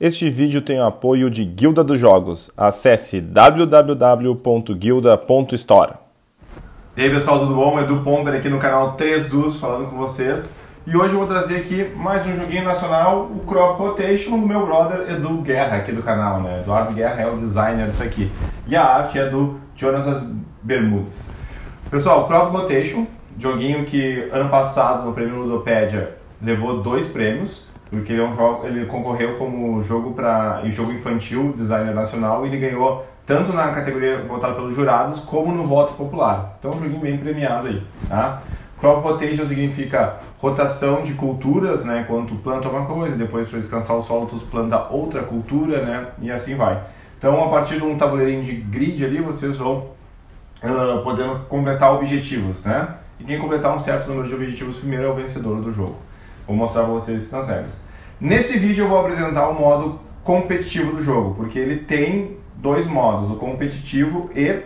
Este vídeo tem o apoio de Guilda dos Jogos. Acesse www.guilda.store. E aí pessoal, tudo bom? Edu Ponder aqui no canal 3 Dus falando com vocês. E hoje eu vou trazer aqui mais um joguinho nacional, o Crop Rotation, do meu brother Edu Guerra aqui do canal, né? Eduardo Guerra é o designer disso aqui. E a arte é do Jonathan Bermudes. Pessoal, Crop Rotation, joguinho que ano passado no prêmio Ludopédia levou dois prêmios porque ele, é um jogo, ele concorreu como jogo para jogo infantil, designer nacional, e ele ganhou tanto na categoria votada pelos jurados como no voto popular. Então, é um joguinho bem premiado aí. Tá? Crop rotation significa rotação de culturas, né? Quando tu planta uma coisa, depois para descansar o solo tu planta outra cultura, né? E assim vai. Então, a partir de um tabuleirinho de grid ali, vocês vão uh, podendo completar objetivos, né? E quem completar um certo número de objetivos primeiro é o vencedor do jogo. Vou mostrar para vocês nas regras. Nesse vídeo eu vou apresentar o modo competitivo do jogo, porque ele tem dois modos, o competitivo e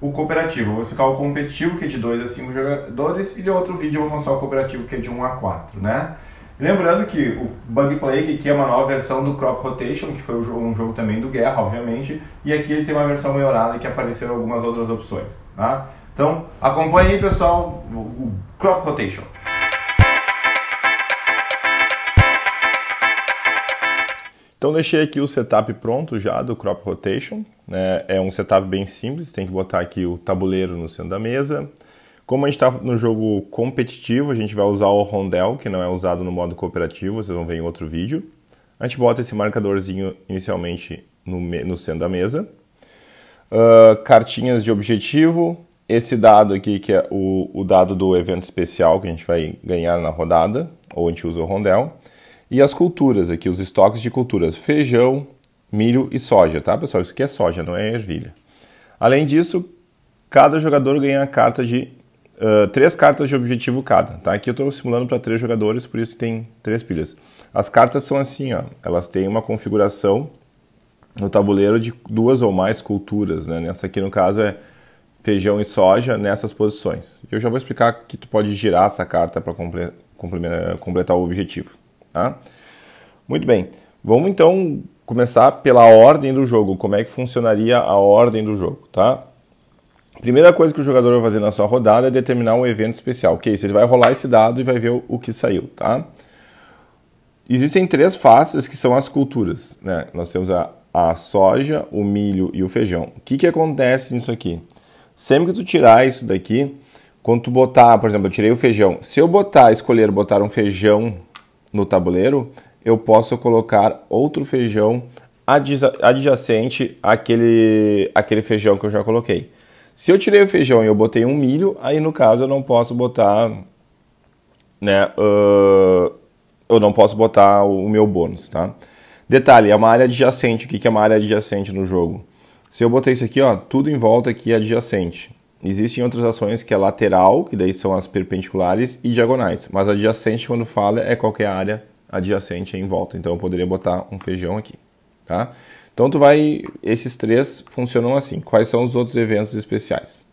o cooperativo. Eu vou explicar o competitivo, que é de 2 a 5 jogadores, e no outro vídeo eu vou mostrar o cooperativo, que é de 1 um a 4, né? Lembrando que o Bug Plague, que é uma nova versão do Crop Rotation, que foi um jogo, também do Guerra, obviamente, e aqui ele tem uma versão melhorada que apareceram algumas outras opções, tá? Então, acompanhe aí, pessoal, o Crop Rotation. Então deixei aqui o setup pronto já do crop rotation. Né? É um setup bem simples, tem que botar aqui o tabuleiro no centro da mesa. Como a gente está no jogo competitivo, a gente vai usar o rondel, que não é usado no modo cooperativo, vocês vão ver em outro vídeo. A gente bota esse marcadorzinho inicialmente no, no centro da mesa. Uh, cartinhas de objetivo, esse dado aqui que é o, o dado do evento especial que a gente vai ganhar na rodada, ou a gente usa o rondel. E as culturas aqui, os estoques de culturas, feijão, milho e soja, tá pessoal? Isso aqui é soja, não é ervilha. Além disso, cada jogador ganha a carta de uh, três cartas de objetivo cada, tá? Aqui eu estou simulando para três jogadores, por isso tem três pilhas. As cartas são assim, ó, elas têm uma configuração no tabuleiro de duas ou mais culturas, né? Nessa aqui no caso é feijão e soja nessas posições. Eu já vou explicar que tu pode girar essa carta para completar o objetivo. Tá? Muito bem, vamos então começar pela ordem do jogo. Como é que funcionaria a ordem do jogo? Tá? Primeira coisa que o jogador vai fazer na sua rodada é determinar um evento especial. Que é isso? Ele vai rolar esse dado e vai ver o que saiu. Tá? Existem três faces que são as culturas. Né? Nós temos a, a soja, o milho e o feijão. O que, que acontece nisso aqui? Sempre que tu tirar isso daqui, quando tu botar, por exemplo, eu tirei o feijão. Se eu botar, escolher botar um feijão no tabuleiro, eu posso colocar outro feijão adjacente àquele, àquele feijão que eu já coloquei. Se eu tirei o feijão e eu botei um milho, aí no caso eu não posso botar, né, uh, eu não posso botar o meu bônus, tá? Detalhe, é uma área adjacente. O que é uma área adjacente no jogo? Se eu botei isso aqui, ó, tudo em volta aqui é adjacente. Existem outras ações que é lateral, que daí são as perpendiculares e diagonais, mas adjacente quando fala é qualquer área adjacente em volta. Então eu poderia botar um feijão aqui, tá? Então tu vai esses três funcionam assim. Quais são os outros eventos especiais?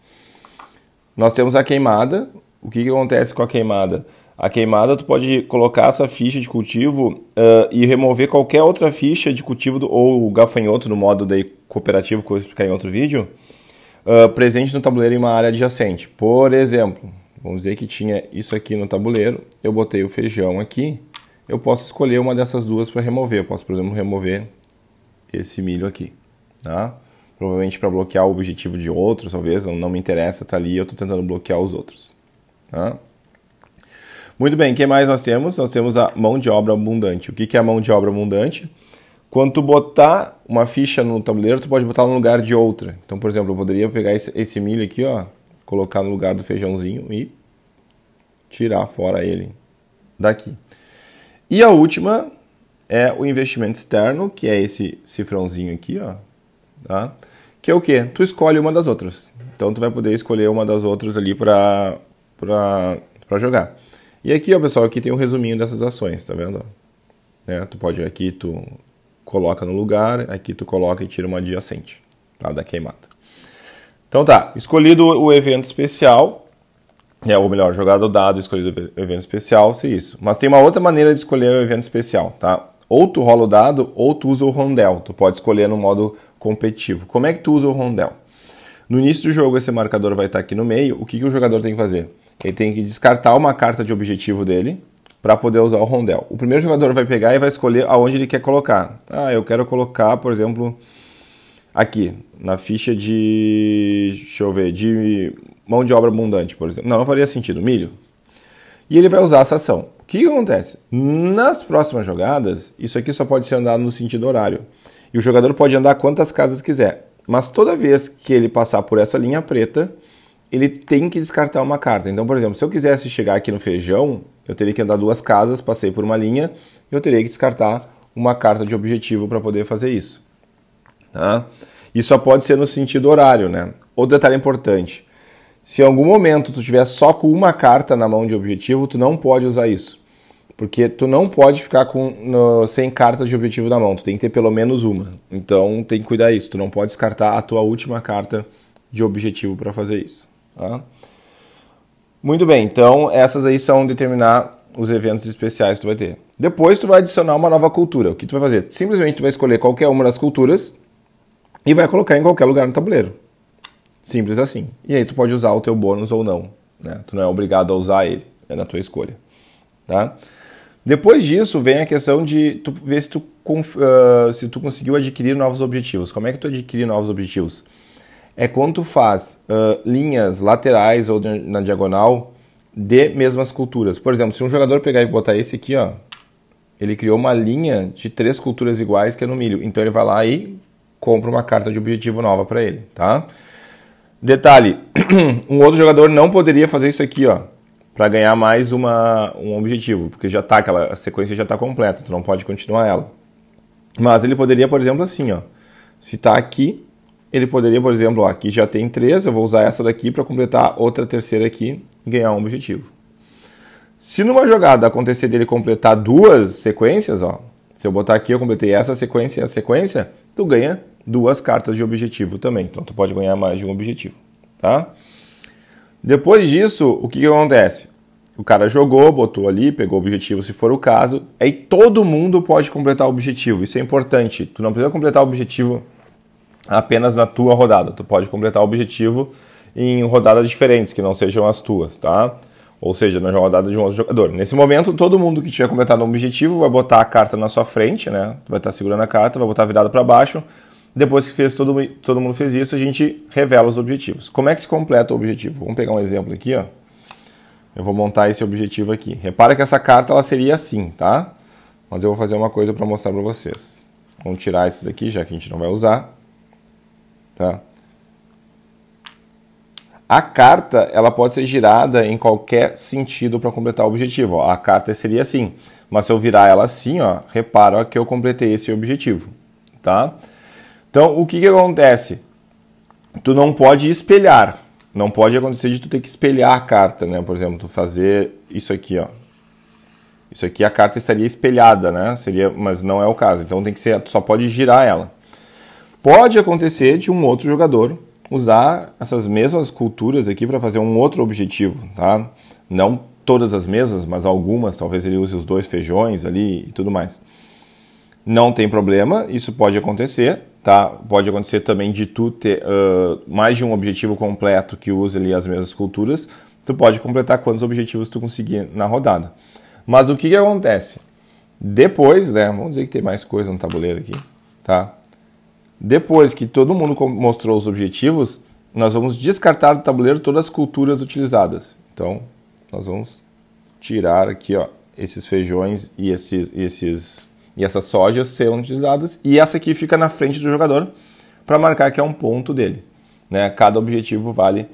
Nós temos a queimada. O que, que acontece com a queimada? A queimada tu pode colocar essa ficha de cultivo uh, e remover qualquer outra ficha de cultivo do, ou o gafanhoto no modo daí cooperativo que eu vou explicar em outro vídeo uh, presente no tabuleiro em uma área adjacente. Por exemplo, vamos dizer que tinha isso aqui no tabuleiro, eu botei o feijão aqui, eu posso escolher uma dessas duas para remover. Eu posso, por exemplo, remover esse milho aqui. Tá? Provavelmente para bloquear o objetivo de outros, talvez, não, me interessa, tá ali, eu estou tentando bloquear os outros. Tá? Muito bem, o que mais nós temos? Nós temos a mão de obra abundante. O que é a mão de obra abundante? Quando tu botar uma ficha no tabuleiro, tu pode botar no lugar de outra. Então, por exemplo, eu poderia pegar esse, esse milho aqui, ó, colocar no lugar do feijãozinho e tirar fora ele daqui. E a última é o investimento externo, que é esse cifrãozinho aqui, ó, tá? Que é o quê? Tu escolhe uma das outras. Então tu vai poder escolher uma das outras ali para para para jogar. E aqui, ó, pessoal, aqui tem um resuminho dessas ações, tá vendo? Né? Tu pode aqui tu coloca no lugar, aqui tu coloca e tira uma adjacente tá? da queimada. Então tá, escolhido o evento especial, é, ou melhor, jogado o dado, escolhido o evento especial, se isso. Mas tem uma outra maneira de escolher o evento especial, tá? Ou tu rola o dado, ou tu usa o rondel. Tu pode escolher no modo competitivo. Como é que tu usa o rondel? No início do jogo, esse marcador vai estar aqui no meio. O que, que o jogador tem que fazer? Ele tem que descartar uma carta de objetivo dele, para poder usar o rondel. O primeiro jogador vai pegar e vai escolher aonde ele quer colocar. Ah, eu quero colocar, por exemplo, aqui, na ficha de. Deixa eu ver, de mão de obra abundante, por exemplo. Não, não faria sentido, milho. E ele vai usar essa ação. O que acontece? Nas próximas jogadas, isso aqui só pode ser andado no sentido horário. E o jogador pode andar quantas casas quiser. Mas toda vez que ele passar por essa linha preta, ele tem que descartar uma carta. Então, por exemplo, se eu quisesse chegar aqui no feijão, eu teria que andar duas casas, passei por uma linha, eu teria que descartar uma carta de objetivo para poder fazer isso. Tá? Isso só pode ser no sentido horário, né? Outro detalhe importante. Se em algum momento tu tiver só com uma carta na mão de objetivo, tu não pode usar isso. Porque tu não pode ficar com no, sem cartas de objetivo na mão, tu tem que ter pelo menos uma. Então tem que cuidar isso, tu não pode descartar a tua última carta de objetivo para fazer isso. Tá? Muito bem, então essas aí são determinar os eventos especiais que tu vai ter. Depois tu vai adicionar uma nova cultura. O que tu vai fazer? Simplesmente tu vai escolher qualquer uma das culturas e vai colocar em qualquer lugar no tabuleiro. Simples assim. E aí tu pode usar o teu bônus ou não. Né? Tu não é obrigado a usar ele, é na tua escolha. Tá? Depois disso vem a questão de tu ver se tu, uh, se tu conseguiu adquirir novos objetivos. Como é que tu adquire novos objetivos? é quando tu faz uh, linhas laterais ou na diagonal de mesmas culturas. Por exemplo, se um jogador pegar e botar esse aqui, ó, ele criou uma linha de três culturas iguais que é no milho. Então ele vai lá e compra uma carta de objetivo nova para ele, tá? Detalhe, um outro jogador não poderia fazer isso aqui, ó, para ganhar mais uma, um objetivo, porque já tá aquela a sequência já tá completa, tu não pode continuar ela. Mas ele poderia, por exemplo, assim, ó, se tá aqui, ele poderia, por exemplo, ó, aqui já tem três, eu vou usar essa daqui para completar outra terceira aqui e ganhar um objetivo. Se numa jogada acontecer dele completar duas sequências, ó, se eu botar aqui eu completei essa sequência e essa sequência, tu ganha duas cartas de objetivo também. Então tu pode ganhar mais de um objetivo, tá? Depois disso, o que, que acontece? O cara jogou, botou ali, pegou o objetivo se for o caso. Aí todo mundo pode completar o objetivo. Isso é importante. Tu não precisa completar o objetivo apenas na tua rodada. Tu pode completar o objetivo em rodadas diferentes, que não sejam as tuas, tá? Ou seja, na rodada de um outro jogador. Nesse momento, todo mundo que tiver completado um objetivo vai botar a carta na sua frente, né? Tu vai estar segurando a carta, vai botar virada para baixo. Depois que fez todo, todo mundo fez isso, a gente revela os objetivos. Como é que se completa o objetivo? Vamos pegar um exemplo aqui, ó. Eu vou montar esse objetivo aqui. Repara que essa carta ela seria assim, tá? Mas eu vou fazer uma coisa para mostrar para vocês. Vamos tirar esses aqui, já que a gente não vai usar. Tá? A carta ela pode ser girada em qualquer sentido para completar o objetivo. Ó, a carta seria assim, mas se eu virar ela assim, ó, repara que eu completei esse objetivo. Tá? Então, o que, que acontece? Tu não pode espelhar. Não pode acontecer de tu ter que espelhar a carta, né? Por exemplo, tu fazer isso aqui, ó. Isso aqui a carta estaria espelhada, né? Seria, mas não é o caso. Então tem que ser, tu só pode girar ela. Pode acontecer de um outro jogador usar essas mesmas culturas aqui para fazer um outro objetivo, tá? Não todas as mesmas, mas algumas, talvez ele use os dois feijões ali e tudo mais. Não tem problema, isso pode acontecer, tá? Pode acontecer também de tu ter uh, mais de um objetivo completo que use ali as mesmas culturas. Tu pode completar quantos objetivos tu conseguir na rodada. Mas o que, que acontece? Depois, né? Vamos dizer que tem mais coisa no tabuleiro aqui, tá? Depois que todo mundo mostrou os objetivos, nós vamos descartar do tabuleiro todas as culturas utilizadas. Então, nós vamos tirar aqui, ó, esses feijões e esses, esses e essas sojas serão utilizadas e essa aqui fica na frente do jogador para marcar que é um ponto dele. Né? Cada objetivo vale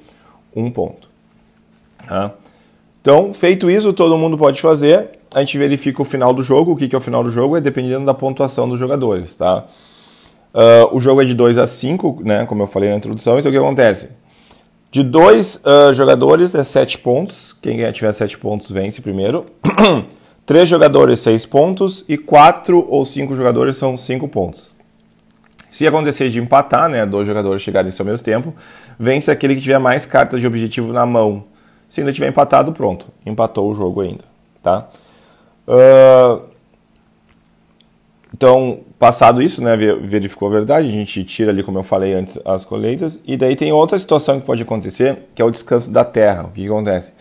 um ponto. Tá? Então, feito isso, todo mundo pode fazer. A gente verifica o final do jogo. O que é o final do jogo? É dependendo da pontuação dos jogadores, tá? Uh, o jogo é de 2 a 5, né, como eu falei na introdução, então o que acontece? De dois uh, jogadores é 7 pontos, quem tiver 7 pontos vence primeiro. 3 jogadores, 6 pontos, e 4 ou 5 jogadores são 5 pontos. Se acontecer de empatar, né, dois jogadores chegarem ao mesmo tempo, vence aquele que tiver mais cartas de objetivo na mão. Se ainda tiver empatado, pronto, empatou o jogo ainda, tá? Uh, então, passado isso, né, verificou a verdade, a gente tira ali, como eu falei antes, as colheitas. E daí tem outra situação que pode acontecer, que é o descanso da terra. O que, que acontece?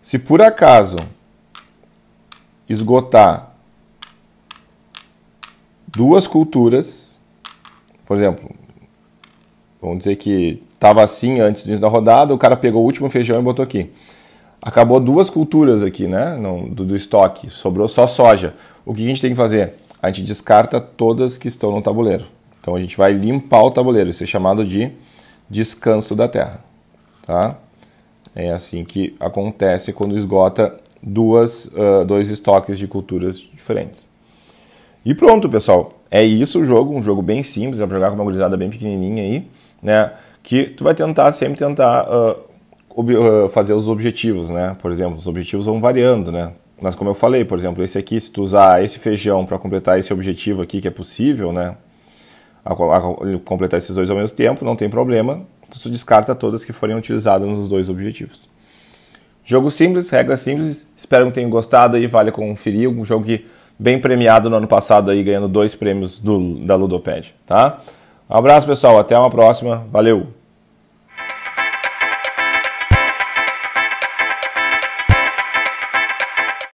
Se por acaso esgotar duas culturas, por exemplo, vamos dizer que estava assim antes da rodada, o cara pegou o último feijão e botou aqui. Acabou duas culturas aqui, né, do, do estoque, sobrou só soja. O que a gente tem que fazer? a gente descarta todas que estão no tabuleiro. Então a gente vai limpar o tabuleiro, isso é chamado de descanso da terra. Tá? É assim que acontece quando esgota duas, uh, dois estoques de culturas diferentes. E pronto, pessoal. É isso o jogo, um jogo bem simples, é pra jogar com uma gurizada bem pequenininha aí, né? Que tu vai tentar, sempre tentar uh, fazer os objetivos, né? Por exemplo, os objetivos vão variando, né? mas como eu falei, por exemplo, esse aqui, se tu usar esse feijão para completar esse objetivo aqui, que é possível, né? A, a, completar esses dois ao mesmo tempo, não tem problema. Então, tu descarta todas que forem utilizadas nos dois objetivos. Jogo simples, regras simples. Espero que tenham gostado e vale conferir. Um jogo bem premiado no ano passado aí, ganhando dois prêmios do, da Ludopad, tá? Um abraço, pessoal. Até uma próxima. Valeu!